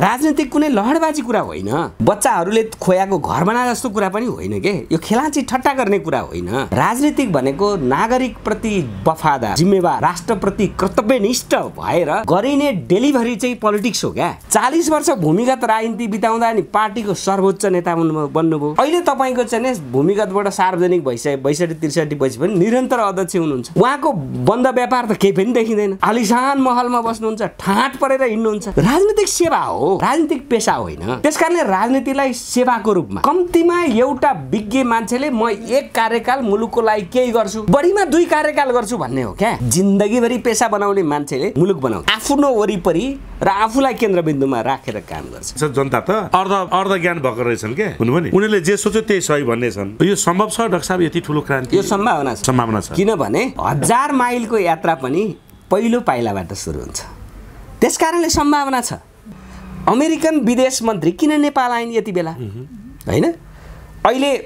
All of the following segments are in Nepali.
राजनीतिक कुनै लहरबाजी कुरा होइन बच्चाहरूले खोयाको घर बना जस्तो कुरा पनि होइन के यो खेलाची ठट्टा गर्ने कुरा होइन राजनीतिक भनेको नागरिक प्रति वफादार जिम्मेवार राष्ट्रप्रति कर्तव्यनिष्ठ भएर गरिने डेलिभरी चाहिँ पोलिटिक्स हो क्या चालिस वर्ष भूमिगत राजनीति बिताउँदा नि पार्टीको सर्वोच्च नेता बन्नुभयो अहिले तपाईँको चाहिँ भूमिगतबाट सार्वजनिक भइसके बैसठी त्रिसठी बजी पनि निरन्तर अध्यक्ष हुनुहुन्छ उहाँको बन्द व्यापार त केही पनि देखिँदैन आलिसान महलमा बस्नुहुन्छ ठाँट परेर हिँड्नुहुन्छ राजनीतिक सेवा हो राजनीतिक पेसा होइन त्यसकारणले राजनीतिलाई सेवाको रूपमा कम्तीमा एउटा विज्ञ मान्छेले म एक कार्यकाल मुलुकको लागि केही गर्छु बढीमा दुई कार्यकाल गर्छु भन्ने हो क्या जिन्दगीभरि पेसा बनाउने मान्छेले मुलुक बनाउ आफ्नो वरिपरि र आफूलाई केन्द्रबिन्दुमा राखेर काम गर्छ जनता त अर्ध अर्ध ज्ञान भएको रहेछन् क्या हुनु पनि उनीहरूले जे सोच्यो त्यही सही भन्ने छन् यो सम्भव छ डाक्टर साहब यति ठुलो क्रान्ति यो सम्भावना छ सम्भावना छ किनभने हजार माइलको यात्रा पनि पहिलो पाइलाबाट सुरु हुन्छ त्यस कारणले सम्भावना छ अमेरिकन विदेश मन्त्री किन नेपाल आइन् यति बेला होइन अहिले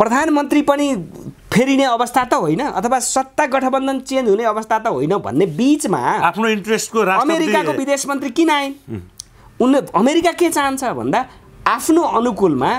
प्रधानमन्त्री पनि फेरिने अवस्था त होइन अथवा सत्ता गठबन्धन चेन्ज हुने अवस्था त होइन भन्ने बिचमा आफ्नो इन्ट्रेस्टको अमेरिकाको विदेश मन्त्री किन आइन् उनले अमेरिका के चाहन्छ भन्दा आफ्नो अनुकूलमा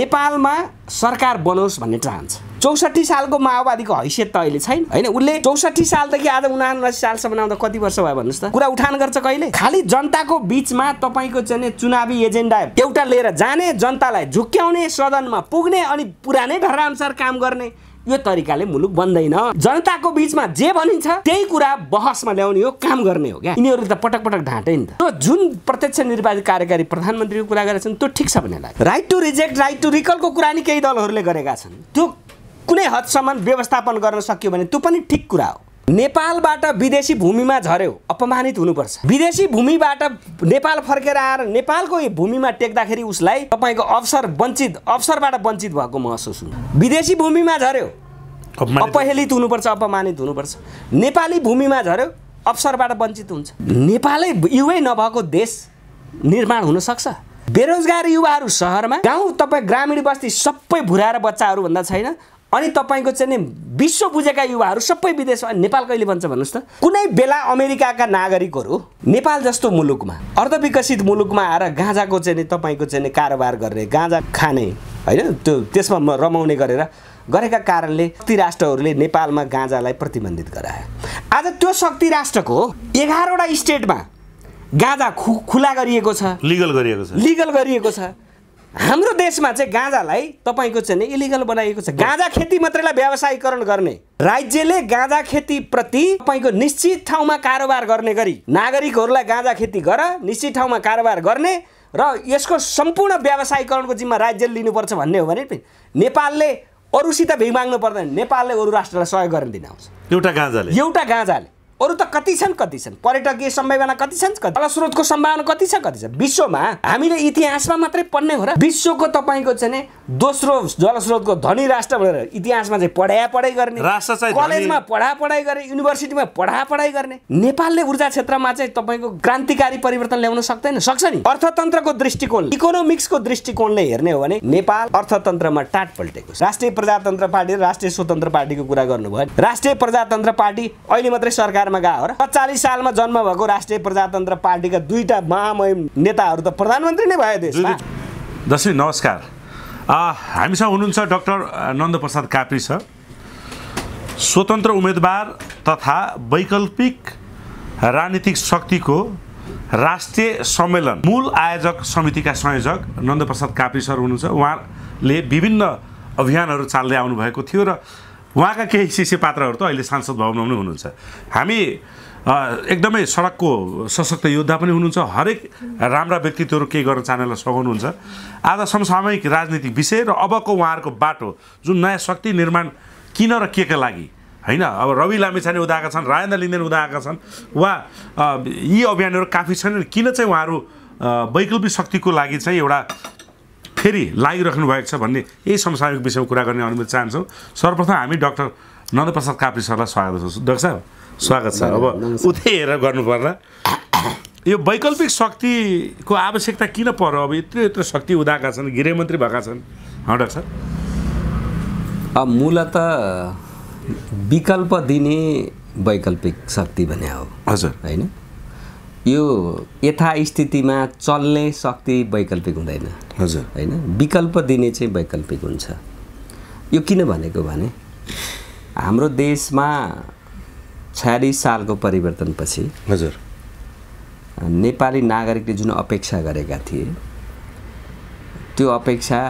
नेपालमा सरकार बनोस् भन्ने चाहन्छ चौसठी सालको माओवादीको हैसियत त अहिले छैन होइन उसले चौसठी सालदेखि आज उनासी सालसम्म आउँदा कति वर्ष भयो भन्नुहोस् त कुरा उठान गर्छ कहिले खालि जनताको बिचमा तपाईँको चाहिँ चुनावी एजेन्डा एउटा लिएर जाने जनतालाई झुक्क्याउने सदनमा पुग्ने अनि पुरानै अनुसार काम गर्ने यो तरिकाले मुलुक बन्दैन जनताको बिचमा जे भनिन्छ त्यही कुरा बहसमा ल्याउने हो काम गर्ने हो क्या यिनीहरू त पटक पटक ढाँटै नि त त्यो जुन प्रत्यक्ष निर्वाचित कार्यकारी प्रधानमन्त्रीको कुरा गरेका छन् त्यो ठिक छ भन्ने right to reject right to रिकलको कुरा नि केही दलहरूले गरेका छन् त्यो कुनै हदसम्म व्यवस्थापन गर्न सकियो भने त्यो पनि ठिक कुरा हो नेपालबाट विदेशी भूमिमा झऱ्यो अपमानित हुनुपर्छ विदेशी भूमिबाट नेपाल फर्केर आएर नेपालको भूमिमा टेक्दाखेरि उसलाई तपाईँको अवसर वञ्चित अवसरबाट वञ्चित भएको महसुस हुन्छ विदेशी भूमिमा झऱ्यो अपहेलित हुनुपर्छ अपमानित हुनुपर्छ नेपाली भूमिमा झऱ्यो अवसरबाट वञ्चित हुन्छ नेपालै युवै नभएको देश निर्माण हुनसक्छ बेरोजगार युवाहरू सहरमा गाउँ तपाईँ ग्रामीण बस्ती सबै भुराएर भन्दा छैन अनि तपाईँको चाहिँ नि विश्व बुझेका युवाहरू सबै विदेशमा नेपाल कहिले भन्छ भन्नुहोस् त कुनै बेला अमेरिकाका नागरिकहरू नेपाल जस्तो मुलुकमा अर्धविकसित मुलुकमा आएर गाँजाको चाहिँ नि तपाईँको चाहिँ कारोबार गर्ने गाँजा खाने होइन त्यो त्यसमा रमाउने गरेर गरेका कारणले शक्ति राष्ट्रहरूले नेपालमा गाँजालाई प्रतिबन्धित गराए आज त्यो शक्ति राष्ट्रको एघारवटा स्टेटमा गाँजा खु खुला गरिएको छ लिगल गरिएको छ लिगल गरिएको छ हाम्रो देशमा चाहिँ गाँजालाई तपाईँको चाहिँ नि इलिगल बनाइएको छ गाँजा खेती मात्रैलाई व्यवसायीकरण गर्ने राज्यले गाँजा खेतीप्रति तपाईँको निश्चित ठाउँमा कारोबार गर्ने गरी नागरिकहरूलाई गाँजा खेती गर निश्चित ठाउँमा कारोबार गर्ने र यसको सम्पूर्ण व्यवसायीकरणको जिम्मा राज्यले लिनुपर्छ भन्ने हो भने नेपालले अरूसित भिख माग्नु पर्दैन नेपालले अरू राष्ट्रलाई सहयोग गर्न दिन आउँछ एउटा गाँजाले एउटा गाँजाले अरू त कति छन् कति छन् पर्यटकीय सम्भावना कति छन् जलस्रोतको सम्भावना कति छ कति छ विश्वमा हामीले इतिहासमा मात्रै पढ्ने हो र विश्वको तपाईँको चाहिँ दोस्रो जलस्रोतको धनी राष्ट्र भनेर इतिहासमा चाहिँ पढाइ पढाइ गर्ने कलेजमा पढा पढाइ गर्ने युनिभर्सिटीमा पढा पढाइ गर्ने नेपालले ऊर्जा क्षेत्रमा चाहिँ तपाईँको क्रान्तिकारी परिवर्तन ल्याउन सक्दैन सक्छ नि अर्थतन्त्रको दृष्टिकोण इकोनोमिक्सको दृष्टिकोणले हेर्ने हो भने नेपाल अर्थतन्त्रमा टाट पल्टेको राष्ट्रिय प्रजातन्त्र पार्टी र राष्ट्रिय स्वतन्त्र पार्टीको कुरा गर्नुभयो राष्ट्रिय प्रजातन्त्र पार्टी अहिले मात्रै सरकार बिहारमा गएको हो र सत्तालिस सालमा जन्म भएको राष्ट्रिय प्रजातन्त्र पार्टीका दुईवटा महामहिम नेताहरू त प्रधानमन्त्री नै भयो देशमा दसैँ नमस्कार हामीसँग हुनुहुन्छ डक्टर नन्दप्रसाद काप्री सर स्वतन्त्र उम्मेदवार तथा वैकल्पिक राजनीतिक शक्तिको राष्ट्रिय सम्मेलन मूल आयोजक समितिका संयोजक नन्दप्रसाद काप्री सर हुनुहुन्छ उहाँले विभिन्न अभियानहरू चाल्दै आउनुभएको थियो र उहाँका केही शिष्य पात्रहरू त अहिले सांसद भवनमा पनि हुनुहुन्छ हामी एकदमै सडकको सशक्त योद्धा पनि हुनुहुन्छ हरेक राम्रा व्यक्तित्वहरू केही गर्न चाहनेलाई सघाउनुहुन्छ आज समसामयिक राजनीतिक विषय र अबको उहाँहरूको बाटो जुन नयाँ शक्ति निर्माण किन र के का लागि होइन अब रवि लामिछाने उदाएका छन् राजेन्द्र लिन्देन उदाएका छन् वा यी अभियानहरू काफी छैनन् किन चाहिँ उहाँहरू वैकल्पिक शक्तिको लागि चाहिँ एउटा फेरि लागिराख्नु भएको छ भन्ने यही समसामयिक विषयमा कुरा गर्ने अनुमति चाहन्छौँ सर्वप्रथम हामी डाक्टर नन्दप्रसाद काप्रे सरलाई स्वागत छ डाक्टर साहब स्वागत छ अब उतै हेरेर गर्नुपर्दा यो वैकल्पिक शक्तिको आवश्यकता किन पर्यो अब यत्रो यत्रो शक्ति उदाएका छन् गृहमन्त्री भएका छन् हँ डाक्टर अब मूलत विकल्प दिने वैकल्पिक शक्ति भने हो हजुर होइन यो यथास्थितिमा चल्ने शक्ति वैकल्पिक हुँदैन हजुर होइन विकल्प दिने चाहिँ वैकल्पिक हुन्छ यो किन भनेको भने हाम्रो देशमा छयालिस सालको परिवर्तनपछि हजुर नेपाली नागरिकले जुन अपेक्षा गरेका थिए त्यो अपेक्षा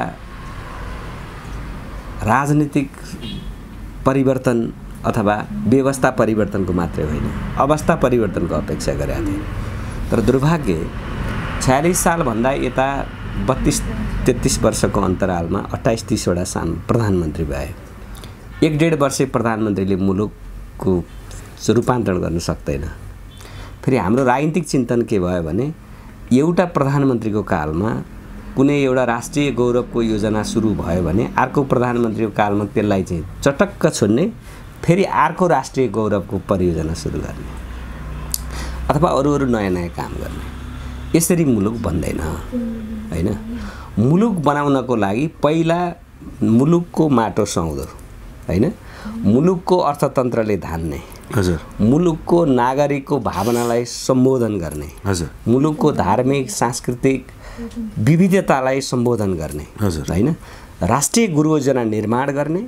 राजनीतिक परिवर्तन अथवा व्यवस्था परिवर्तनको मात्रै होइन अवस्था परिवर्तनको अपेक्षा गरेका थिए तर दुर्भाग्य छयालिस सालभन्दा यता बत्तिस तेत्तिस वर्षको अन्तरालमा अट्ठाइस तिसवटा साल प्रधानमन्त्री भए एक डेढ वर्ष प्रधानमन्त्रीले मुलुकको रूपान्तरण गर्न सक्दैन फेरि हाम्रो राजनीतिक चिन्तन के भयो भने एउटा प्रधानमन्त्रीको कालमा कुनै एउटा राष्ट्रिय गौरवको योजना सुरु भयो भने अर्को प्रधानमन्त्रीको कालमा त्यसलाई चाहिँ चटक्क छुन्ने फेरि अर्को राष्ट्रिय गौरवको परियोजना सुरु गर्ने अथवा अरू अरू नयाँ नयाँ काम गर्ने यसरी मुलुक बन्दैन होइन मुलुक बनाउनको लागि पहिला मुलुकको माटो सुहाउँदो होइन मुलुकको अर्थतन्त्रले धान्ने हजुर मुलुकको नागरिकको भावनालाई सम्बोधन गर्ने हजुर मुलुकको धार्मिक सांस्कृतिक विविधतालाई सम्बोधन गर्ने हजुर होइन राष्ट्रिय गुरु योजना निर्माण गर्ने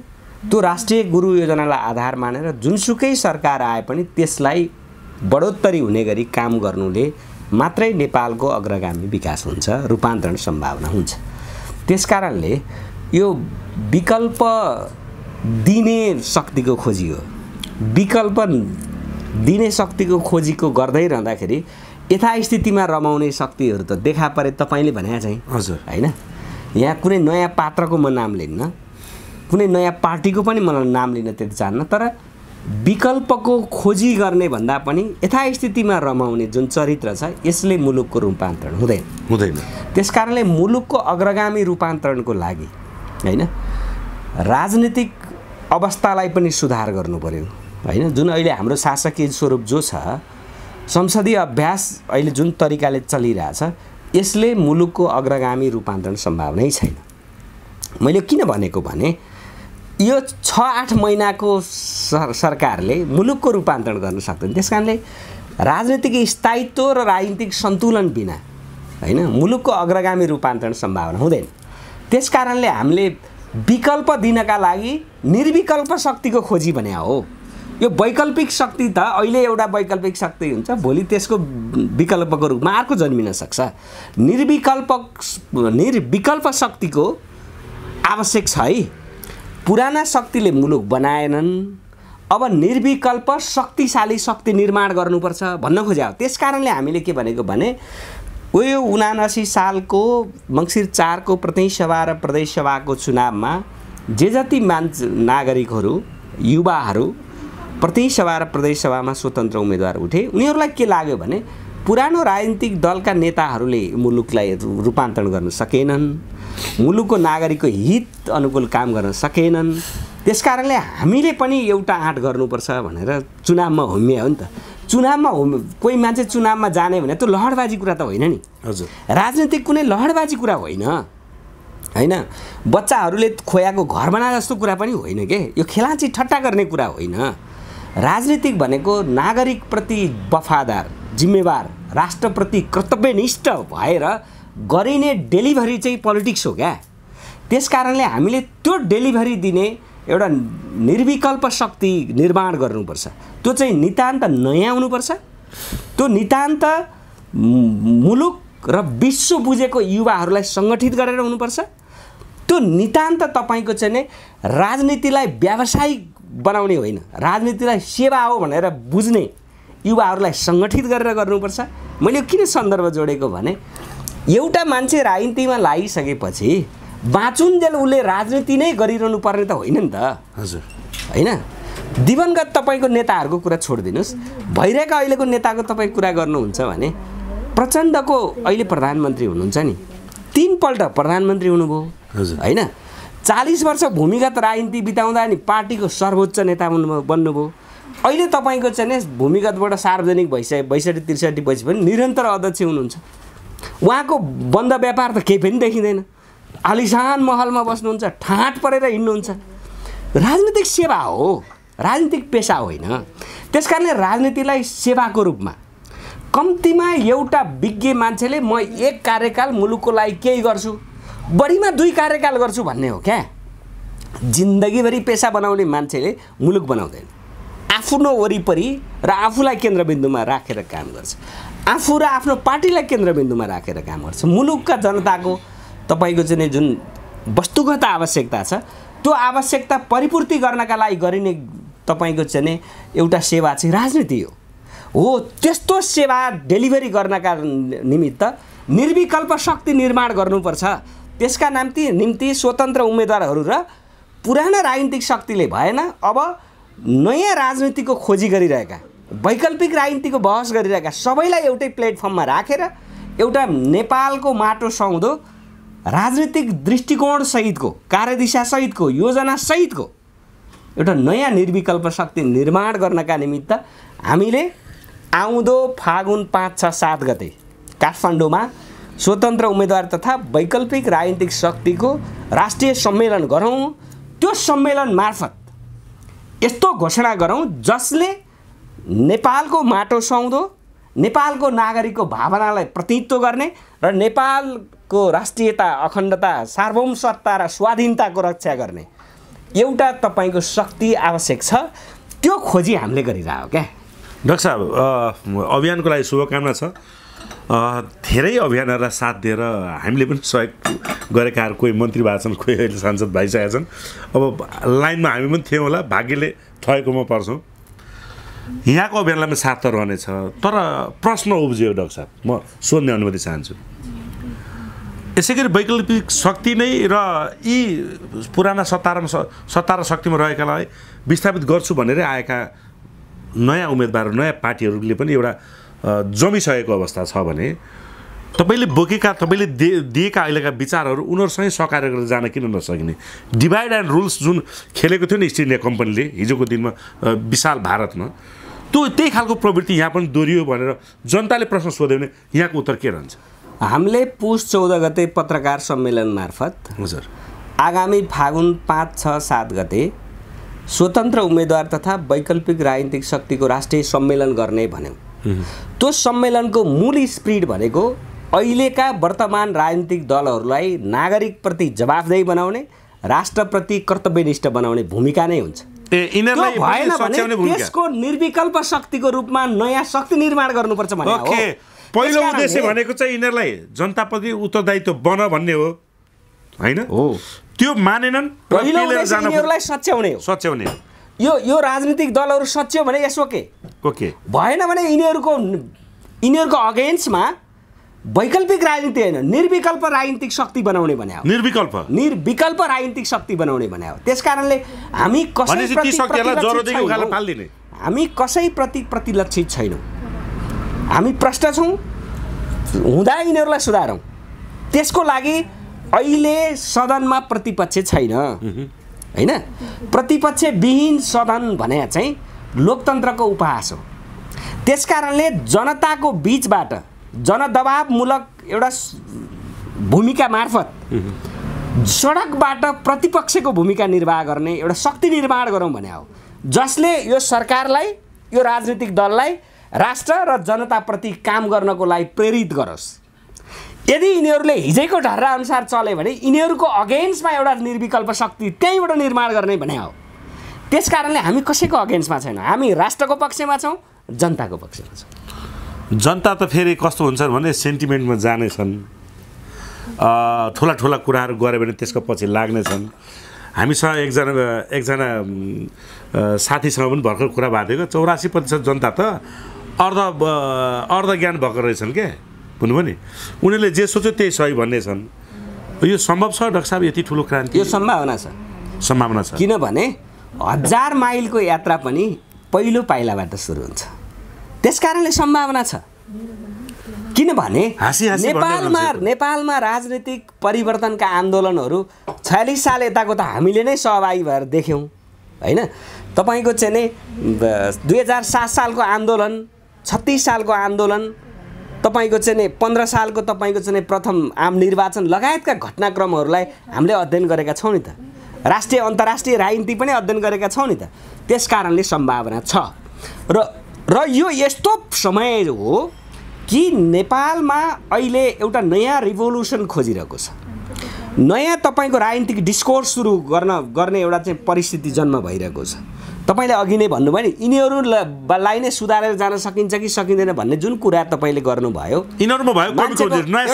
त्यो राष्ट्रिय गुरु योजनालाई आधार मानेर जुनसुकै सरकार आए पनि त्यसलाई बढोत्तरी हुने गरी काम गर्नुले मात्रै नेपालको अग्रगामी विकास हुन्छ रूपान्तरण सम्भावना हुन्छ त्यसकारणले यो विकल्प दिने शक्तिको खोजी हो विकल्प दिने शक्तिको खोजीको गर्दै रहँदाखेरि यथास्थितिमा रमाउने शक्तिहरू त देखा परे तपाईँले भने चाहिँ हजुर होइन यहाँ कुनै नयाँ पात्रको म नाम लिन्न कुनै नयाँ पार्टीको पनि मलाई नाम लिन त्यति चाहन्न तर विकल्पको खोजी गर्ने भन्दा पनि यथास्थितिमा रमाउने जुन चरित्र छ यसले मुलुकको रूपान्तरण हुँदैन हुँदैन त्यस कारणले मुलुकको अग्रगामी रूपान्तरणको लागि होइन राजनीतिक अवस्थालाई पनि सुधार गर्नु पऱ्यो होइन जुन अहिले हाम्रो शासकीय स्वरूप जो छ संसदीय अभ्यास अहिले जुन तरिकाले चलिरहेछ यसले मुलुकको अग्रगामी रूपान्तरण सम्भावनै छैन मैले किन भनेको भने यो छ आठ महिनाको सरकारले मुलुकको रूपान्तरण गर्न सक्दैन त्यस कारणले राजनीतिक स्थायित्व र राजनीतिक सन्तुलन बिना होइन मुलुकको अग्रगामी रूपान्तरण सम्भावना हुँदैन त्यस कारणले हामीले विकल्प दिनका लागि निर्विकल्प शक्तिको खोजी भने हो यो वैकल्पिक शक्ति त अहिले एउटा वैकल्पिक शक्ति हुन्छ भोलि त्यसको विकल्पको रूपमा अर्को जन्मिन सक्छ निर्विकल्प निर्विकल्प शक्तिको आवश्यक छ है पुराना शक्तिले मुलुक बनाएनन् अब निर्विकल्प शक्तिशाली शक्ति निर्माण गर्नुपर्छ भन्न खोजे हो त्यस कारणले हामीले के भनेको भने उयो उनासी सालको मङ्सिर चारको प्रतिसभा र प्रदेशसभाको चुनावमा जे जति मान्छ नागरिकहरू युवाहरू प्रतिसभा र प्रदेशसभामा स्वतन्त्र उम्मेदवार उठे उनीहरूलाई के लाग्यो भने पुरानो राजनीतिक दलका नेताहरूले मुलुकलाई रूपान्तरण गर्न सकेनन् मुलुकको नागरिकको हित अनुकूल काम गर्न सकेनन् त्यस कारणले हामीले पनि एउटा आँट गर्नुपर्छ भनेर चुनावमा होमिया हो नि त चुनावमा हो कोही मान्छे चुनावमा जाने भने त्यो लहरबाजी कुरा त होइन नि हजुर राजनीतिक कुनै लहरबाजी कुरा होइन होइन बच्चाहरूले खोयाको घर बना जस्तो कुरा पनि होइन के यो खेलाची ठट्टा गर्ने कुरा होइन राजनीतिक भनेको नागरिकप्रति वफादार जिम्मेवार राष्ट्रप्रति कर्तव्यनिष्ठ भएर गरिने डेलिभरी चाहिँ पोलिटिक्स हो क्या त्यस कारणले हामीले त्यो डेलिभरी दिने एउटा निर्विकल्प शक्ति निर्माण गर्नुपर्छ त्यो चाहिँ नितान्त नयाँ हुनुपर्छ त्यो नितान्त मुलुक र विश्व बुझेको युवाहरूलाई सङ्गठित गरेर हुनुपर्छ त्यो नितान्त तपाईँको चाहिँ नै राजनीतिलाई व्यावसायिक बनाउने होइन राजनीतिलाई सेवा हो भनेर बुझ्ने युवाहरूलाई सङ्गठित गरेर गर्नुपर्छ मैले किन सन्दर्भ जोडेको भने एउटा मान्छे राजनीतिमा लागिसकेपछि बाँचुन्जेल उसले राजनीति नै गरिरहनु पर्ने त होइन नि त हजुर होइन दिवंगत तपाईँको नेताहरूको कुरा छोडिदिनुहोस् भइरहेका अहिलेको नेताको तपाईँ कुरा गर्नुहुन्छ भने प्रचण्डको अहिले प्रधानमन्त्री हुनुहुन्छ नि तिनपल्ट प्रधानमन्त्री हुनुभयो हजुर होइन चालिस वर्ष भूमिगत राजनीति बिताउँदा नि पार्टीको सर्वोच्च नेता बन्नुभयो अहिले तपाईँको चाहिँ भूमिगतबाट सार्वजनिक भइसके बैसठी त्रिसठी पछि पनि निरन्तर अध्यक्ष हुनुहुन्छ उहाँको बन्द व्यापार त केही पनि देखिँदैन आलिसान महलमा बस्नुहुन्छ ठाँट परेर हिँड्नुहुन्छ राजनीतिक सेवा हो राजनीतिक पेसा होइन त्यस कारणले राजनीतिलाई सेवाको रूपमा कम्तीमा एउटा विज्ञ मान्छेले म एक कार्यकाल मुलुकको लागि केही गर्छु बढीमा दुई कार्यकाल गर्छु भन्ने हो क्या जिन्दगीभरि पेसा बनाउने मान्छेले मुलुक बनाउँदैन आफ्नो वरिपरि र आफूलाई केन्द्रबिन्दुमा राखेर काम गर्छ आफू र आफ्नो पार्टीलाई केन्द्रबिन्दुमा राखेर काम गर्छ मुलुकका जनताको तपाईँको चाहिँ जुन वस्तुगत आवश्यकता छ त्यो आवश्यकता परिपूर्ति गर्नका लागि गरिने तपाईँको चाहिँ एउटा सेवा चाहिँ राजनीति हो हो त्यस्तो सेवा डेलिभरी गर्नका निमित्त निर्विकल्प शक्ति निर्माण गर्नुपर्छ त्यसका निम्ति निम्ति स्वतन्त्र उम्मेद्वारहरू र पुराना राजनीतिक शक्तिले भएन अब नयाँ राजनीतिको खोजी गरिरहेका वैकल्पिक राजनीतिको बहस गरिरहेका सबैलाई एउटै प्लेटफर्ममा राखेर रा, एउटा नेपालको माटो सहुँदो राजनीतिक दृष्टिकोणसहितको कार्यदिशासहितको योजनासहितको एउटा नयाँ निर्विकल्प शक्ति निर्माण गर्नका निमित्त हामीले आउँदो फागुन पाँच छ सात गते काठमाडौँमा स्वतन्त्र उम्मेद्वार तथा वैकल्पिक राजनीतिक शक्तिको राष्ट्रिय सम्मेलन गरौँ त्यो सम्मेलन मार्फत यस्तो घोषणा गरौँ जसले नेपालको माटो सुहाउँदो नेपालको नागरिकको भावनालाई प्रतिनिधित्व गर्ने र नेपालको राष्ट्रियता अखण्डता सार्वभौम सत्ता र स्वाधीनताको रक्षा गर्ने एउटा तपाईँको शक्ति आवश्यक छ त्यो खोजी हामीले गरिरहेको क्या डक्टर साहब अभियानको लागि शुभकामना छ धेरै अभियानहरूलाई साथ दिएर हामीले पनि सहयोग गरेकाहरू कोही मन्त्री भएको छन् कोही अहिले सांसद भइसकेका छन् अब लाइनमा हामी पनि थियौँ होला भाग्यले ठगेकोमा पर्छौँ यहाँको अभियानलाई पनि साथ त रहनेछ तर प्रश्न उब्जियो डाक्टर साहब म सोध्ने अनुमति चाहन्छु यसै गरी वैकल्पिक शक्ति नै र यी पुराना सत्तामा सत्ता र शक्तिमा रहेकालाई विस्थापित गर्छु भनेरै आएका नयाँ उम्मेदवार नयाँ पार्टीहरूले पनि एउटा जमिसकेको अवस्था छ भने तपाईँले बोकेका तपाईँले दिएका अहिलेका विचारहरू उनीहरूसँगै सकार्य गरेर जान किन नसकिने डिभाइड एन्ड रुल्स जुन खेलेको थियो नि इस्ट इन्डिया कम्पनीले हिजोको दिनमा विशाल भारतमा त्यो त्यही खालको प्रवृत्ति यहाँ पनि दोहोरियो भनेर जनताले प्रश्न सोध्यो भने यहाँको उत्तर के रहन्छ हामीले पुस चौध गते पत्रकार सम्मेलन मार्फत हजुर आगामी फागुन पाँच छ सात गते स्वतन्त्र उम्मेद्वार तथा वैकल्पिक राजनीतिक शक्तिको राष्ट्रिय सम्मेलन गर्ने भन्यौँ त्यो सम्मेलनको मूल स्पिरिट भनेको अहिलेका वर्तमान राजनीतिक दलहरूलाई नागरिकप्रति जवाफदेही बनाउने राष्ट्रप्रति कर्तव्यनिष्ठ बनाउने भूमिका नै हुन्छ भएन भने त्यसको निर्विकल्प शक्तिको रूपमा नयाँ शक्ति निर्माण गर्नुपर्छ भने पहिलो उद्देश्य भनेको चाहिँ यिनीहरूलाई जनताप्रति उत्तरदायित्व बन भन्ने हो होइन हो त्यो मानेनन् पहिलो सच्याउने हो सच्याउने यो यो राजनीतिक दलहरू सच्यो भने यसो के ओके भएन भने यिनीहरूको यिनीहरूको अगेन्स्टमा वैकल्पिक राजनीति होइन निर्विकल्प राजनीतिक शक्ति बनाउने भने हो निर्विकल्प निर्विकल्प राजनीतिक शक्ति बनाउने भने हो त्यस कारणले हामी कसैप्रति हामी कसैप्रति प्रतिलक्षित छैनौँ हामी प्रष्ट छौँ हुँदा यिनीहरूलाई सुधारौँ त्यसको लागि अहिले सदनमा प्रतिपक्ष छैन होइन प्रतिपक्ष विहीन सदन भने चाहिँ लोकतन्त्रको उपहास हो त्यसकारणले जनताको बिचबाट जनदबावमूलक एउटा भूमिका मार्फत सडकबाट प्रतिपक्षको भूमिका निर्वाह गर्ने एउटा शक्ति निर्माण गरौँ भने हो जसले यो सरकारलाई यो राजनीतिक दललाई राष्ट्र र जनताप्रति काम गर्नको लागि प्रेरित गरोस् यदि यिनीहरूले हिजैको ढर्राअनुसार चल्यो भने यिनीहरूको अगेन्स्टमा एउटा निर्विकल्प शक्ति त्यहीँबाट निर्माण गर्ने भने हो त्यस कारणले हामी कसैको अगेन्स्टमा छैनौँ हामी राष्ट्रको पक्षमा छौँ जनताको पक्षमा छौँ जनता त फेरि कस्तो हुन्छ भने सेन्टिमेन्टमा जानेछन् ठुला ठुला कुराहरू गऱ्यो भने त्यसको पछि लाग्नेछन् हामीसँग एकजना एकजना साथीसँग पनि भर्खर कुरा भएको थियो चौरासी प्रतिशत जनता त अर्ध अर्ध ज्ञान भर्खर रहेछन् के भन्नुभयो नि उनीहरूले जे सोच्यो त्यही सही भन्ने छन् यो सम्भव छ डाक्टर साहब यति ठुलो क्रान्ति यो सम्भावना छ सम्भावना छ किनभने हजार माइलको यात्रा पनि पहिलो पाइलाबाट सुरु हुन्छ त्यस कारणले सम्भावना छ किनभने नेपालमा नेपालमा राजनीतिक परिवर्तनका आन्दोलनहरू छयालिस साल यताको त हामीले नै सहभागी भएर देख्यौँ होइन तपाईँको चाहिँ नै दुई हजार सात सालको आन्दोलन छत्तिस सालको आन्दोलन तपाईँको चाहिँ नै पन्ध्र सालको तपाईँको चाहिँ प्रथम आम निर्वाचन लगायतका घटनाक्रमहरूलाई हामीले अध्ययन गरेका छौँ नि त राष्ट्रिय अन्तर्राष्ट्रिय राजनीति पनि अध्ययन गरेका छौँ नि त त्यस कारणले सम्भावना छ र र यो यस्तो समय हो कि नेपालमा अहिले एउटा नयाँ रिभोल्युसन खोजिरहेको छ नयाँ तपाईँको राजनीतिक डिस्कोर्स सुरु गर्न गर्ने एउटा चाहिँ परिस्थिति जन्म भइरहेको छ तपाईँले अघि नै भन्नुभयो नि यिनीहरूलाई नै सुधारेर जान सकिन्छ कि सकिँदैन भन्ने जुन कुरा तपाईँले गर्नुभयो यिनीहरूमा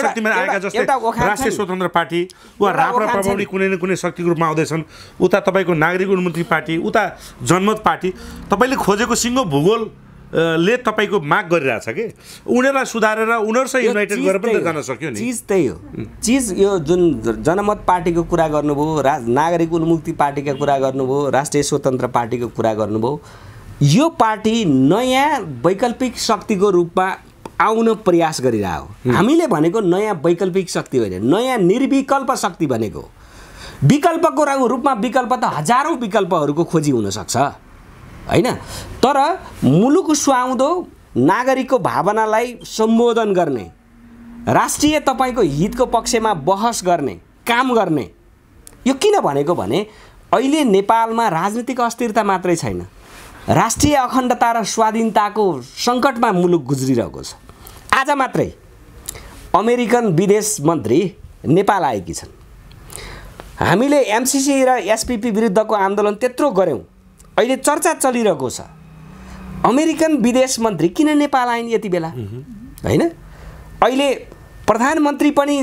स्वतन्त्र पार्टी वा राम्रा प्रभावले कुनै न कुनै शक्तिको रूपमा आउँदैछन् उता तपाईँको नागरिक उन्मुक्ति पार्टी उता जनमत पार्टी तपाईँले खोजेको सिङ्गो भूगोल ले तपाईँको माग गरिरहेछ कि उनीहरूलाई सुधारेर उनीहरूसँग युनाइटेड गरेर पनि जान सक्यो नि चिज त्यही हो चिज यो जुन जनमत पार्टीको कुरा गर्नुभयो राज नागरिक उन्मुक्ति पार्टीका कुरा गर्नुभयो राष्ट्रिय स्वतन्त्र पार्टीको कुरा गर्नुभयो यो पार्टी नयाँ वैकल्पिक शक्तिको रूपमा आउन प्रयास हो हामीले भनेको नयाँ वैकल्पिक शक्ति होइन नयाँ निर्विकल्प शक्ति भनेको विकल्पको रूपमा विकल्प त हजारौँ विकल्पहरूको खोजी हुनसक्छ होइन तर मुलुक सुहाउँदो नागरिकको भावनालाई सम्बोधन गर्ने राष्ट्रिय तपाईँको हितको पक्षमा बहस गर्ने काम गर्ने यो किन भनेको भने अहिले नेपालमा राजनीतिक अस्थिरता मात्रै छैन राष्ट्रिय अखण्डता र स्वाधीनताको सङ्कटमा मुलुक गुज्रिरहेको छ आज मात्रै अमेरिकन विदेश मन्त्री नेपाल आएकी छन् हामीले एमसिसी र एसपिपी विरुद्धको आन्दोलन त्यत्रो गऱ्यौँ अहिले चर्चा चलिरहेको छ अमेरिकन विदेश मन्त्री किन नेपाल आइन् यति बेला होइन अहिले प्रधानमन्त्री पनि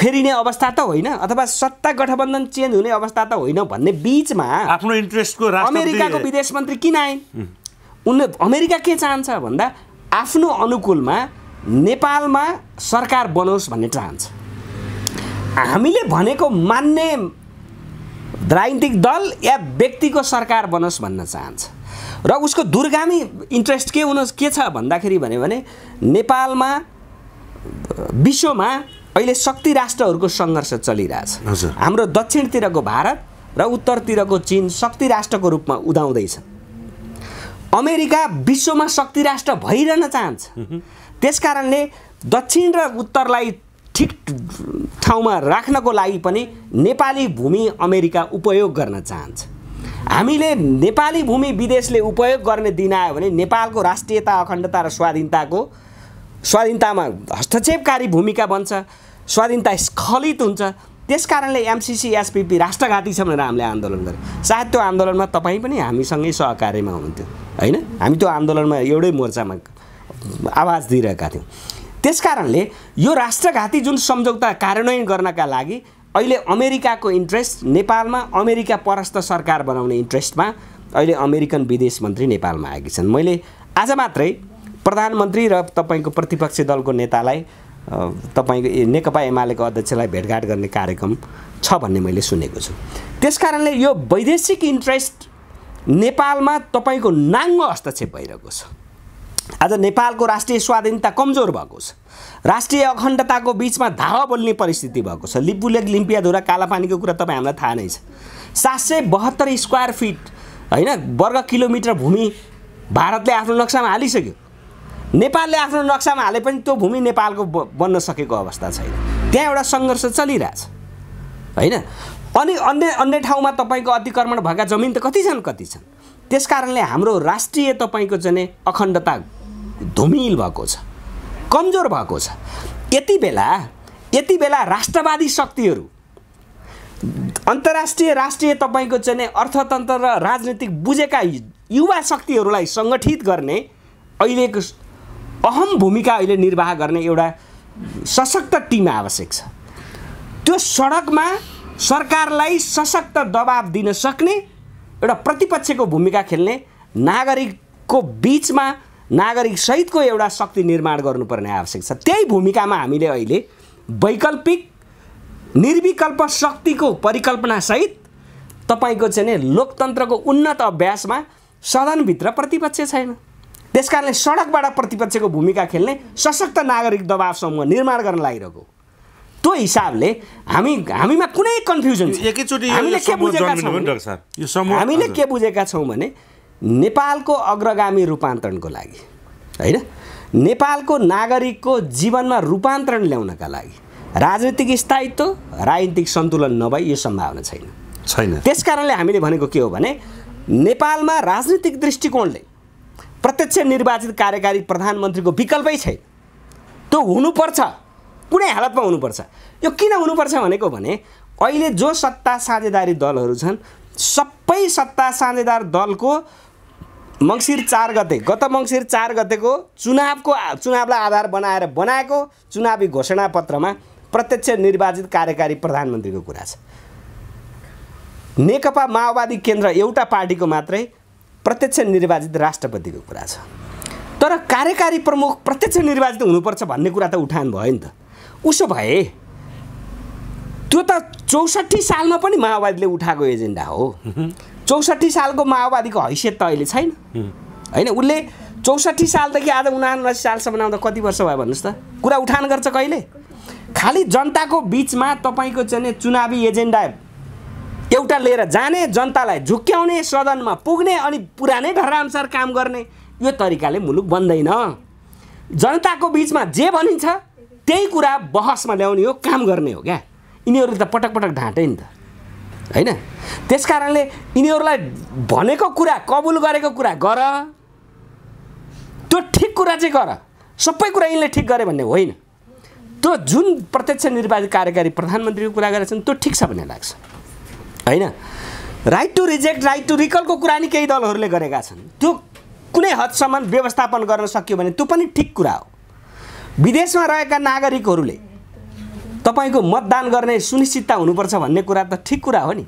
फेरिने अवस्था त होइन अथवा सत्ता गठबन्धन चेन्ज हुने अवस्था त होइन भन्ने बिचमा आफ्नो इन्ट्रेस्टको अमेरिकाको विदेश मन्त्री किन आइन् उनले अमेरिका के चाहन्छ भन्दा आफ्नो अनुकूलमा नेपालमा सरकार बनोस् भन्ने चाहन्छ हामीले भनेको मान्ने राजनीतिक दल या व्यक्तिको सरकार बनोस् भन्न चाहन्छ र उसको दुर्गामी इन्ट्रेस्ट के हुन के छ भन्दाखेरि भन्यो भने नेपालमा विश्वमा अहिले शक्ति राष्ट्रहरूको सङ्घर्ष चलिरहेछ हाम्रो दक्षिणतिरको भारत र उत्तरतिरको चिन शक्ति राष्ट्रको रूपमा उदाउँदैछ अमेरिका विश्वमा शक्ति राष्ट्र भइरहन चाहन्छ त्यसकारणले दक्षिण र उत्तरलाई ठिक ठाउँमा राख्नको लागि पनि नेपाली भूमि अमेरिका उपयोग गर्न चाहन्छ हामीले नेपाली भूमि विदेशले उपयोग गर्ने दिन आयो भने नेपालको राष्ट्रियता अखण्डता र स्वाधीनताको स्वाधीनतामा हस्तक्षेपकारी भूमिका बन्छ स्वाधीनता स्खलित हुन्छ त्यस कारणले एमसिसी एसपिपी राष्ट्रघाती छ भनेर हामीले आन्दोलन गर्यो सायद त्यो आन्दोलनमा तपाईँ पनि हामीसँगै सहकार्यमा हुनुहुन्थ्यो होइन हामी त्यो आन्दोलनमा एउटै मोर्चामा आवाज दिइरहेका थियौँ त्यसकारणले यो राष्ट्रघाती जुन सम्झौता कार्यान्वयन गर्नका लागि अहिले अमेरिकाको इन्ट्रेस्ट नेपालमा अमेरिका परस्त सरकार बनाउने इन्ट्रेस्टमा अहिले अमेरिकन विदेश मन्त्री नेपालमा आएकी छन् मैले आज मात्रै प्रधानमन्त्री र तपाईँको प्रतिपक्षी दलको नेतालाई तपाईँको नेकपा एमालेको अध्यक्षलाई भेटघाट गर्ने कार्यक्रम छ भन्ने मैले सुनेको छु त्यसकारणले यो वैदेशिक इन्ट्रेस्ट नेपालमा तपाईँको नाङ्गो हस्तक्षेप भइरहेको छ आज नेपालको राष्ट्रिय स्वाधीनता कमजोर भएको छ राष्ट्रिय अखण्डताको बिचमा धावा बोल्ने परिस्थिति भएको छ लिपुलेक लिम्पियाधुरा कालापानीको कुरा तपाईँ हामीलाई थाहा नै छ सात सय बहत्तर स्क्वायर फिट होइन वर्ग किलोमिटर भूमि भारतले आफ्नो नक्सामा हालिसक्यो नेपालले आफ्नो नक्सामा हाले पनि त्यो भूमि नेपालको बन्न सकेको अवस्था छैन त्यहाँ एउटा सङ्घर्ष चलिरहेछ होइन अनि अन्य अन्य ठाउँमा तपाईँको अतिक्रमण भएका जमिन त कति छन् कति छन् त्यस कारणले हाम्रो राष्ट्रिय तपाईँको जाने अखण्डता धुमिल भएको छ कमजोर भएको छ यति बेला यति बेला राष्ट्रवादी शक्तिहरू अन्तर्राष्ट्रिय राष्ट्रिय तपाईँको चाहिँ अर्थतन्त्र र राजनीतिक बुझेका युवा शक्तिहरूलाई सङ्गठित गर्ने अहिलेको अहम भूमिका अहिले निर्वाह गर्ने एउटा सशक्त टिम आवश्यक छ त्यो सडकमा सरकारलाई सशक्त दबाब दिन सक्ने एउटा प्रतिपक्षको भूमिका खेल्ने नागरिकको बिचमा नागरिक सहितको एउटा शक्ति निर्माण गर्नुपर्ने आवश्यक छ त्यही भूमिकामा हामीले अहिले वैकल्पिक निर्विकल्प शक्तिको परिकल्पनासहित तपाईँको चाहिँ नि लोकतन्त्रको उन्नत अभ्यासमा सदनभित्र प्रतिपक्ष छैन त्यस कारणले सडकबाट प्रतिपक्षको भूमिका खेल्ने सशक्त नागरिक दबाव समूह निर्माण गर्न लागिरहेको त्यो हिसाबले हामी हामीमा कुनै कन्फ्युजन छ हामीले के बुझेका छौँ भने नेपालको अग्रगामी रूपान्तरणको लागि होइन नेपालको नागरिकको जीवनमा रूपान्तरण ल्याउनका लागि राजनीतिक स्थायित्व राजनीतिक सन्तुलन नभई यो सम्भावना छैन छैन त्यस कारणले हामीले भनेको के हो भने नेपालमा राजनीतिक दृष्टिकोणले प्रत्यक्ष निर्वाचित कार्यकारी प्रधानमन्त्रीको विकल्पै छैन त्यो हुनुपर्छ कुनै हालतमा हुनुपर्छ यो किन हुनुपर्छ भनेको भने अहिले जो सत्ता साझेदारी दलहरू छन् सबै सत्ता साझेदार दलको मङ्सिर चार गते गत मङ्सिर चार गतेको चुनावको चुनावलाई आधार बनाएर बनाएको चुनावी घोषणापत्रमा प्रत्यक्ष निर्वाचित कार्यकारी प्रधानमन्त्रीको कुरा छ नेकपा माओवादी केन्द्र एउटा पार्टीको मात्रै प्रत्यक्ष निर्वाचित राष्ट्रपतिको कुरा छ तर कार्यकारी प्रमुख प्रत्यक्ष निर्वाचित हुनुपर्छ भन्ने कुरा त उठान भयो नि त उसो भए त्यो त चौसठी सालमा पनि माओवादीले उठाएको एजेन्डा हो चौसठी सालको माओवादीको हैसियत त अहिले छैन होइन उसले चौसठी सालदेखि आज उनासी सालसम्म आउँदा कति वर्ष भयो भन्नुहोस् त कुरा उठान गर्छ कहिले खालि जनताको बिचमा तपाईँको चाहिँ चुनावी एजेन्डा एउटा लिएर जाने जनतालाई झुक्क्याउने सदनमा पुग्ने अनि पुरानै ढराअनुसार काम गर्ने यो तरिकाले मुलुक बन्दैन जनताको बिचमा जे भनिन्छ त्यही कुरा बहसमा ल्याउने हो काम गर्ने हो क्या यिनीहरूले त पटक पटक ढाँटे नि त होइन त्यस कारणले यिनीहरूलाई भनेको कुरा कबुल गरेको कुरा गर त्यो ठिक कुरा चाहिँ गर सबै कुरा यिनले ठिक गरे भन्ने होइन त्यो जुन प्रत्यक्ष निर्वाचित कार्यकारी प्रधानमन्त्रीको कुरा गरेका छन् त्यो ठिक छ भन्ने लाग्छ होइन right to reject right to रिकलको कुरा नि केही दलहरूले गरेका छन् त्यो कुनै हदसम्म व्यवस्थापन गर्न सकियो भने त्यो पनि ठिक कुरा हो विदेशमा रहेका नागरिकहरूले तपाईँको मतदान गर्ने सुनिश्चितता हुनुपर्छ भन्ने कुरा त ठिक कुरा हो नि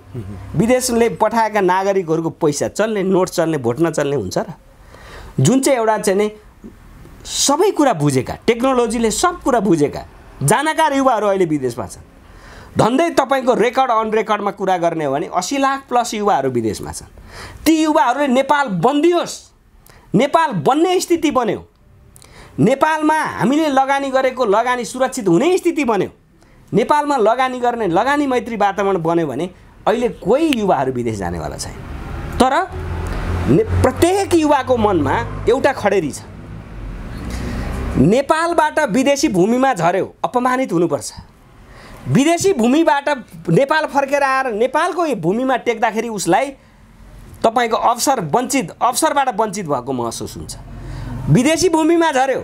विदेशले पठाएका नागरिकहरूको पैसा चल्ने नोट चल्ने भोट नचल्ने हुन्छ र जुन चाहिँ एउटा चाहिँ नि सबै कुरा बुझेका टेक्नोलोजीले सब कुरा बुझेका जानकार युवाहरू अहिले विदेशमा छन् धन्दै तपाईँको रेकर्ड अन रेकर्डमा कुरा गर्ने हो भने असी लाख प्लस युवाहरू विदेशमा छन् ती युवाहरूले नेपाल बनिदियोस् नेपाल बन्ने स्थिति बन्यो नेपालमा हामीले लगानी गरेको लगानी सुरक्षित हुने स्थिति बन्यो नेपालमा लगानी गर्ने लगानी मैत्री वातावरण बन्यो भने अहिले कोही युवाहरू विदेश जानेवाला छैन तर प्रत्येक युवाको मनमा एउटा खडेरी छ नेपालबाट विदेशी भूमिमा झऱ्यो अपमानित हुनुपर्छ विदेशी भूमिबाट नेपाल फर्केर आएर नेपालको भूमिमा टेक्दाखेरि उसलाई तपाईँको अवसर वञ्चित अवसरबाट वञ्चित भएको महसुस हुन्छ विदेशी भूमिमा झऱ्यो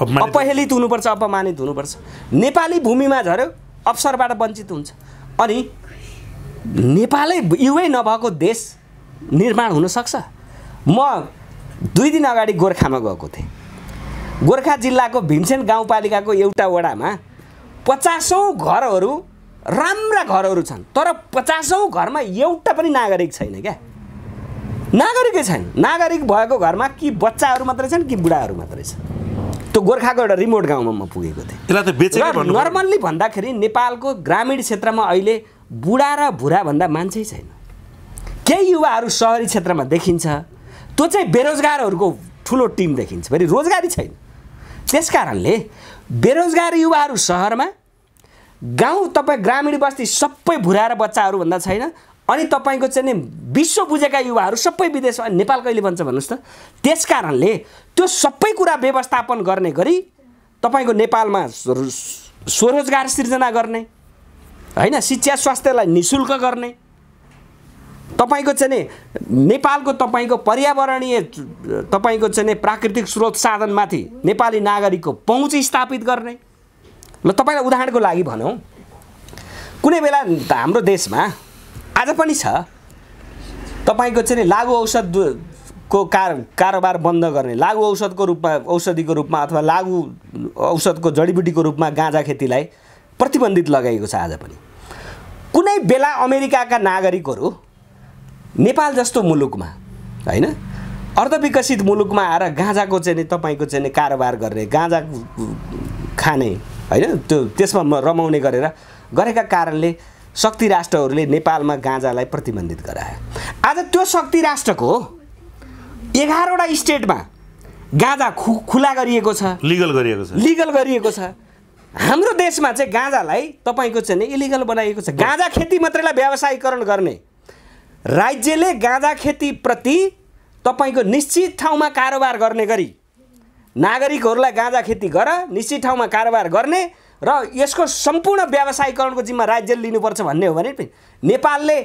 अपहेलित हुनुपर्छ अपमानित हुनुपर्छ नेपाली भूमिमा झऱ्यो अवसरबाट वञ्चित हुन्छ अनि नेपालै युवै नभएको देश निर्माण हुनसक्छ म दुई दिन अगाडि गोर्खामा गएको थिएँ गोर्खा जिल्लाको भीमसेन गाउँपालिकाको एउटा वडामा पचासौँ घरहरू राम्रा घरहरू छन् तर पचासौँ घरमा एउटा पनि नागरिक छैन क्या नागरिकै छैन नागरिक भएको घरमा कि बच्चाहरू मात्रै छन् कि बुढाहरू मात्रै छन् त्यो गोर्खाको एउटा रिमोट गाउँमा म पुगेको थिएँ नर्मल्ली भन्दाखेरि नेपालको ग्रामीण क्षेत्रमा अहिले बुढा र भुरा भन्दा मान्छे छैन केही युवाहरू सहरी क्षेत्रमा देखिन्छ त्यो चाहिँ बेरोजगारहरूको ठुलो टिम देखिन्छ फेरि रोजगारी छैन त्यस कारणले बेरोजगार युवाहरू सहरमा गाउँ तपाईँ ग्रामीण बस्ती सबै भुरा र भन्दा छैन अनि तपाईँको चाहिँ नि विश्व बुझेका युवाहरू सबै विदेशमा नेपाल कहिले बन्छ भन्नुहोस् त त्यस कारणले त्यो सबै कुरा व्यवस्थापन गर्ने गरी तपाईँको नेपालमा स्वरोजगार सिर्जना गर्ने होइन शिक्षा स्वास्थ्यलाई नि शुल्क गर्ने तपाईँको चाहिँ ने, नेपालको तपाईँको पर्यावरणीय तपाईँको चाहिँ प्राकृतिक स्रोत साधनमाथि नेपाली नागरिकको पहुँच स्थापित गर्ने ल तपाईँलाई उदाहरणको लागि भनौँ कुनै बेला हाम्रो देशमा आज पनि छ तपाईँको चाहिँ लागु औषध को कार कारोबार बन्द गर्ने लागु औषधको रूपमा औषधिको रूपमा अथवा लागु औषधको जडीबुटीको रूपमा गाँजा खेतीलाई प्रतिबन्धित लगाइएको छ आज पनि कुनै बेला अमेरिकाका नागरिकहरू नेपाल जस्तो मुलुकमा होइन अर्धविकसित मुलुकमा आएर गाँजाको चाहिँ तपाईँको चाहिँ कारोबार गर्ने गाँजा खाने होइन त्यो त्यसमा रमाउने गरेर गरेका कारणले शक्ति राष्ट्रहरूले नेपालमा गाँजालाई प्रतिबन्धित गरायो आज त्यो शक्ति राष्ट्रको एघारवटा स्टेटमा गाँजा खु खुला गरिएको छ लिगल गरिएको छ लिगल गरिएको छ हाम्रो देशमा चाहिँ गाँजालाई तपाईँको चाहिँ इलिगल बनाइएको छ गाँजा खेती मात्रैलाई व्यवसायीकरण गर्ने राज्यले गाँजा खेतीप्रति तपाईँको निश्चित ठाउँमा कारोबार गर्ने गरी नागरिकहरूलाई गाँजा खेती गर निश्चित ठाउँमा कारोबार गर्ने र यसको सम्पूर्ण व्यवसायीकरणको जिम्मा राज्यले लिनुपर्छ भन्ने हो भने नेपालले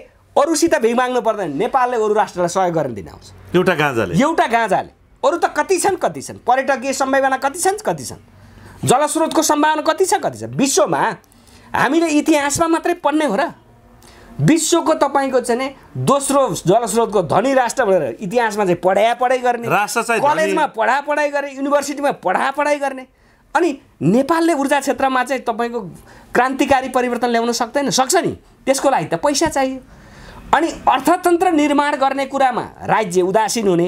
अरूसित भिख माग्नु पर्दैन नेपालले अरू राष्ट्रलाई सहयोग गर्न दिन आउँछ एउटा गाँजाले एउटा गाँजाले अरू त कति छन् कति छन् पर्यटकीय सम्भावना कति छन् कति छन् जलस्रोतको सम्भावना कति छ कति छ विश्वमा हामीले इतिहासमा मात्रै पढ्ने हो र विश्वको तपाईँको चाहिँ दोस्रो जलस्रोतको धनी राष्ट्र भनेर इतिहासमा चाहिँ पढाइ पढाइ गर्ने कलेजमा पढा पढाइ गर्ने युनिभर्सिटीमा पढा पढाइ गर्ने अनि नेपालले ऊर्जा क्षेत्रमा चाहिँ तपाईँको क्रान्तिकारी परिवर्तन ल्याउन सक्दैन सक्छ नि त्यसको लागि त पैसा चाहियो अनि अर्थतन्त्र निर्माण गर्ने कुरामा राज्य उदासीन हुने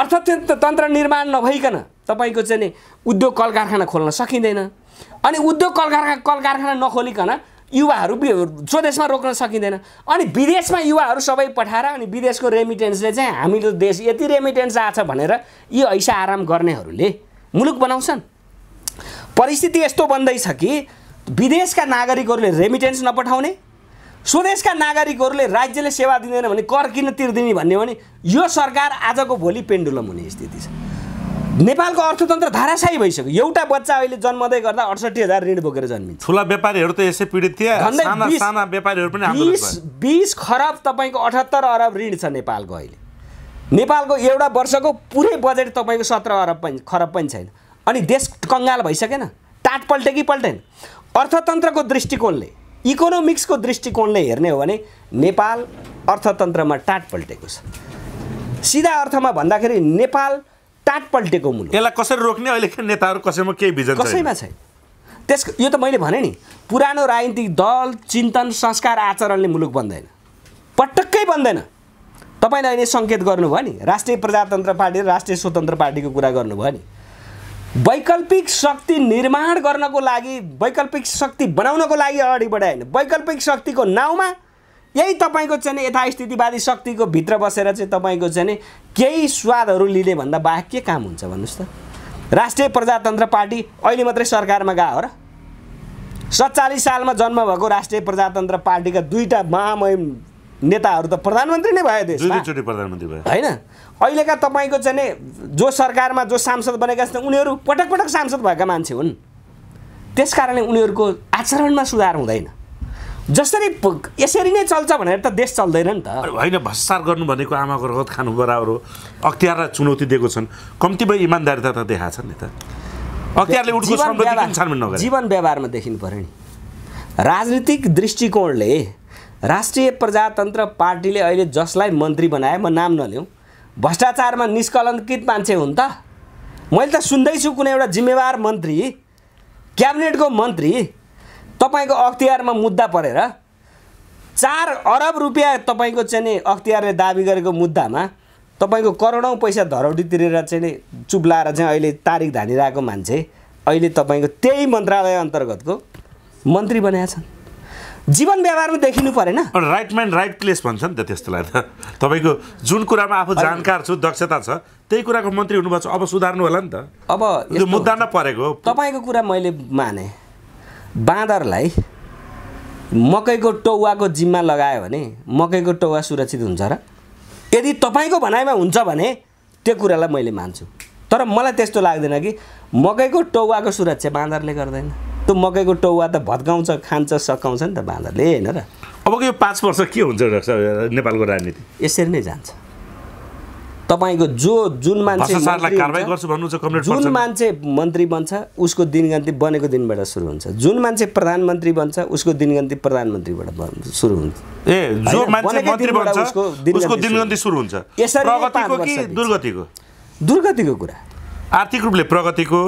अर्थतन्त्र तन्त्र निर्माण नभइकन तपाईँको चाहिँ नि उद्योग कल कारखाना खोल्न सकिँदैन अनि उद्योग कल कारखा कल कारखाना नखोलिकन युवाहरू स्वदेशमा रोक्न सकिँदैन अनि विदेशमा युवाहरू सबै पठाएर अनि विदेशको रेमिटेन्सले चाहिँ हामीले देश यति रेमिटेन्स आएको छ भनेर यी ऐसा आराम गर्नेहरूले मुलुक बनाउँछन् परिस्थिति यस्तो बन्दैछ कि विदेशका नागरिकहरूले रेमिटेन्स नपठाउने स्वदेशका नागरिकहरूले राज्यले सेवा दिँदैन भने कर किन तिर्दिने भन्ने भने यो सरकार आजको भोलि पेन्डुलम हुने स्थिति छ नेपालको अर्थतन्त्र धाराशाही भइसक्यो एउटा बच्चा अहिले जन्मदै गर्दा अडसठी हजार ऋण बोकेर जन्मिन्छ ठुला व्यापारीहरू त यसै पीडित थिए साना व्यापारीहरू पनि बिस खरब तपाईँको अठहत्तर अरब ऋण छ नेपालको अहिले नेपालको एउटा वर्षको पुरै बजेट तपाईँको सत्र अरब पनि खरब पनि छैन अनि देश कङ्गाल भइसकेन टाट पल्टे कि पल्टेन अर्थतन्त्रको दृष्टिकोणले इकोनोमिक्सको दृष्टिकोणले हेर्ने हो भने नेपाल अर्थतन्त्रमा टाट पल्टेको छ सिधा अर्थमा भन्दाखेरि नेपाल टाट पल्टेको मुलुक यसलाई कसरी रोक्ने अहिलेका नेताहरू कसैमा केही भिजन कसैमा छैन त्यस यो त मैले भने नि पुरानो राजनीतिक दल चिन्तन संस्कार आचरणले मुलुक बन्दैन पटक्कै बन्दैन तपाईँले अहिले सङ्केत गर्नुभयो नि राष्ट्रिय प्रजातन्त्र पार्टी र राष्ट्रिय स्वतन्त्र पार्टीको कुरा गर्नुभयो नि वैकल्पिक शक्ति निर्माण गर्नको लागि वैकल्पिक शक्ति बनाउनको लागि अगाडि बढायो होइन वैकल्पिक शक्तिको नाउँमा यही तपाईँको चाहिँ यथास्थितिवादी शक्तिको भित्र बसेर चाहिँ तपाईँको चाहिँ केही स्वादहरू लिने भन्दा बाहेक के काम हुन्छ भन्नुहोस् त राष्ट्रिय प्रजातन्त्र पार्टी अहिले मात्रै सरकारमा गएको हो र सत्तालिस सालमा जन्म भएको राष्ट्रिय प्रजातन्त्र पार्टीका दुईवटा महामहिम नेताहरू त प्रधानमन्त्री नै भयो देश होइन अहिलेका तपाईँको चाहिँ जो सरकारमा जो सांसद बनेका छन् उनीहरू पटक पटक सांसद भएका मान्छे हुन् त्यस कारणले उनीहरूको आचरणमा सुधार हुँदैन जसरी यसरी नै चल्छ भनेर त देश चल्दैन नि त होइन भ्रष्टाचार गर्नु भनेको आमाको रगत खानु बराबर हो अख्तियारलाई चुनौती दिएको छन् कम्तीमा इमान्दारिता त देखाएको छन् नि त अख्तियारले जीवन व्यवहारमा देखिनु पऱ्यो नि राजनीतिक दृष्टिकोणले राष्ट्रिय प्रजातन्त्र पार्टीले अहिले जसलाई मन्त्री बनाए म नाम नलिउँ भ्रष्टाचारमा निष्कलङ्कित मान्छे हुन् त मैले त सुन्दैछु कुनै एउटा जिम्मेवार मन्त्री क्याबिनेटको मन्त्री तपाईँको अख्तियारमा मुद्दा परेर चार अरब रुपियाँ तपाईँको चाहिँ नि अख्तियारले दाबी गरेको मुद्दामा तपाईँको करोडौँ पैसा तिरेर चाहिँ नि चुप्लाएर चाहिँ अहिले तारिक धानिरहेको मान्छे अहिले तपाईँको त्यही मन्त्रालय अन्तर्गतको मन्त्री बनाएका छन् जीवन व्यवहारमा देखिनु परेन राइट म्यान राइट प्लेस भन्छ नि त त्यस्तोलाई त तपाईँको जुन कुरामा आफू जानकार छु दक्षता छ त्यही कुराको मन्त्री हुनुभएको अब सुधार्नु होला नि त अब यो मुद्दा नपरेको तपाईँको कुरा मैले माने बाँदरलाई मकैको टौवाको जिम्मा लगायो भने मकैको टौवा सुरक्षित हुन्छ र यदि तपाईँको भनाइमा हुन्छ भने त्यो कुरालाई मैले मान्छु तर मलाई त्यस्तो लाग्दैन कि मकैको टौवाको सुरक्षा बाँदरले गर्दैन त्यो मकैको टौवा त भत्काउँछ खान्छ सकाउँछ नि त बाँदरले होइन र अबको यो पाँच वर्ष के हुन्छ नेपालको राजनीति यसरी नै जान्छ तपाईँको जो जुन मान्छे जुन मान्छे मन्त्री बन्छ उसको दिनगन्ती बनेको दिनबाट सुरु हुन्छ जुन मान्छे प्रधानमन्त्री बन्छ उसको दिनगन्ती प्रधानमन्त्रीबाट सुरु हुन्छ ए जो मान्छे मन्त्री बन्छ उसको दिनगन्ती सुरु हुन्छ यसरी दुर्गतिको दुर्गतिको कुरा आर्थिक रूपले प्रगतिको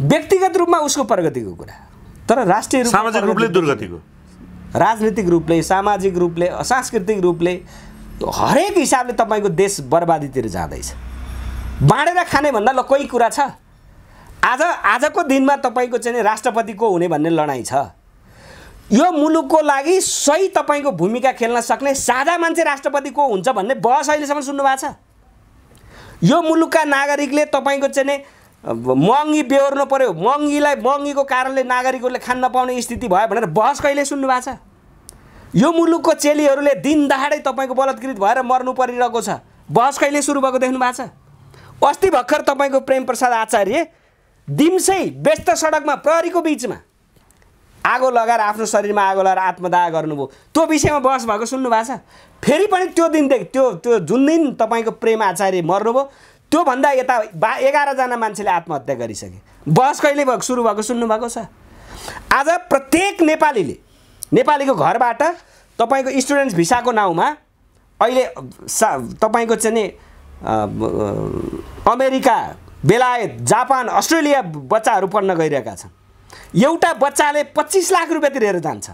व्यक्तिगत रूपमा उसको प्रगतिको कुरा तर राष्ट्रिय सामाजिक रूपले दुर्गतिको राजनीतिक रूपले सामाजिक रूपले सांस्कृतिक रूपले हरेक हिसाबले तपाईँको देश बर्बादीतिर जाँदैछ बाँडेर भन्दा ल कोही कुरा छ आज आजको दिनमा तपाईँको चाहिँ राष्ट्रपति को हुने भन्ने लडाइँ छ यो मुलुकको लागि सही तपाईँको भूमिका खेल्न सक्ने साझा मान्छे राष्ट्रपति को हुन्छ भन्ने बहस अहिलेसम्म सुन्नु भएको छ यो मुलुकका नागरिकले तपाईँको चाहिँ महँगी बेहोर्नु पऱ्यो महँगीलाई महँगीको कारणले नागरिकहरूले खान नपाउने स्थिति भयो भनेर बहस कहिले सुन्नु भएको छ यो मुलुकको चेलीहरूले दिन दहाडै तपाईँको बलात्कृत भएर मर्नु परिरहेको छ बहस कहिले सुरु भएको देख्नु भएको छ अस्ति भर्खर तपाईँको प्रेमप्रसाद आचार्य दिम्सै व्यस्त सडकमा प्रहरीको बिचमा आगो लगाएर आफ्नो शरीरमा आगो लगाएर आत्मदाह गर्नुभयो त्यो विषयमा बहस भएको सुन्नु भएको छ फेरि पनि त्यो दिनदेखि त्यो त्यो जुन दिन तपाईँको प्रेम आचार्य मर्नुभयो त्योभन्दा यता बा एघारजना मान्छेले आत्महत्या गरिसके बहस कहिले भएको सुरु भएको सुन्नुभएको छ आज प्रत्येक नेपालीले नेपालीको घरबाट तपाईँको स्टुडेन्ट भिसाको नाउँमा अहिले सा तपाईँको चाहिँ नि अमेरिका बेलायत जापान अस्ट्रेलिया बच्चाहरू पढ्न गइरहेका छन् एउटा बच्चाले पच्चिस लाख रुपियाँ तिरेर जान्छ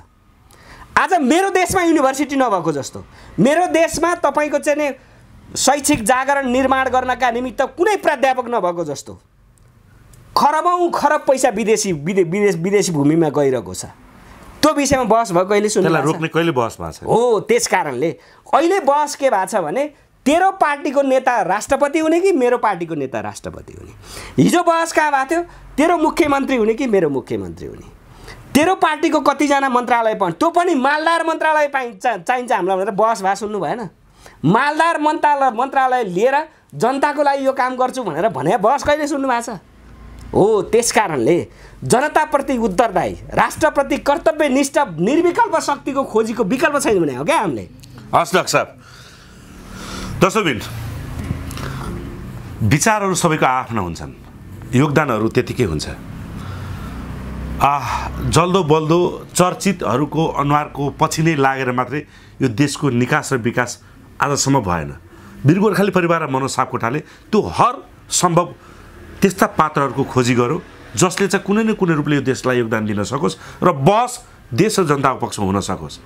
आज मेरो देशमा युनिभर्सिटी नभएको जस्तो मेरो देशमा तपाईँको चाहिँ नि शैक्षिक जागरण निर्माण गर्नका निमित्त कुनै प्राध्यापक नभएको जस्तो खरबौँ खरब पैसा विदेशी विदेश विदेशी भूमिमा गइरहेको छ त्यो विषयमा बहस भयो अहिले सुन्नु रोक्ने कहिले भएको छ हो त्यस कारणले अहिले बहस के भएको छ भने तेरो पार्टीको नेता राष्ट्रपति हुने कि मेरो पार्टीको नेता राष्ट्रपति हुने हिजो बहस कहाँ भएको थियो तेरो मुख्यमन्त्री हुने कि मेरो मुख्यमन्त्री हुने तेरो पार्टीको कतिजना मन्त्रालय पनि त्यो पनि मालदार मन्त्रालय पाइन्छ चाहिन्छ हामीलाई भनेर बहस भए सुन्नु भएन मालदार मन्त्रालय मन्त्रालय लिएर जनताको लागि यो काम गर्छु भनेर भने बस कहिले सुन्नु भएको छ हो त्यस कारणले जनताप्रति उत्तरदायी राष्ट्रप्रति कर्तव्य निष्ठ निर्विकल्प शक्तिको खोजीको विकल्प छैन भने हो क्या हामीले हस् डक्टर साहब दसौँ विचारहरू सबैको आफ्ना हुन्छन् योगदानहरू त्यतिकै हुन्छ आ जल्दो बल्दो चर्चितहरूको अनुहारको पछि नै लागेर मात्रै यो देशको निकास र विकास आजसम्म भएन वीर गोर्खाली परिवार र मनोज सापकोटाले त्यो हर सम्भव त्यस्ता पात्रहरूको खोजी गर्यो जसले चाहिँ कुनै न कुनै रूपले यो देशलाई योगदान दिन सकोस् र बस देश र जनताको पक्षमा हुन सकोस्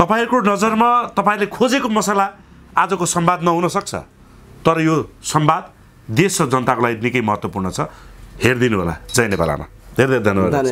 तपाईँहरूको नजरमा तपाईँले खोजेको मसला आजको संवाद नहुन तर यो सम्वाद देश र जनताको लागि निकै महत्त्वपूर्ण छ हेरिदिनु होला जय नेपालमा धेरै धेरै धन्यवाद